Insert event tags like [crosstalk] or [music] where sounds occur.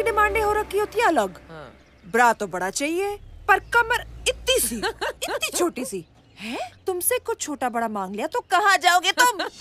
की डिमांडें हो रखी होती है अलग हाँ। ब्रा तो बड़ा चाहिए पर कमर इतनी सी इतनी छोटी सी [laughs] है तुमसे कुछ छोटा बड़ा मांग लिया तो कहा जाओगे तुम [laughs]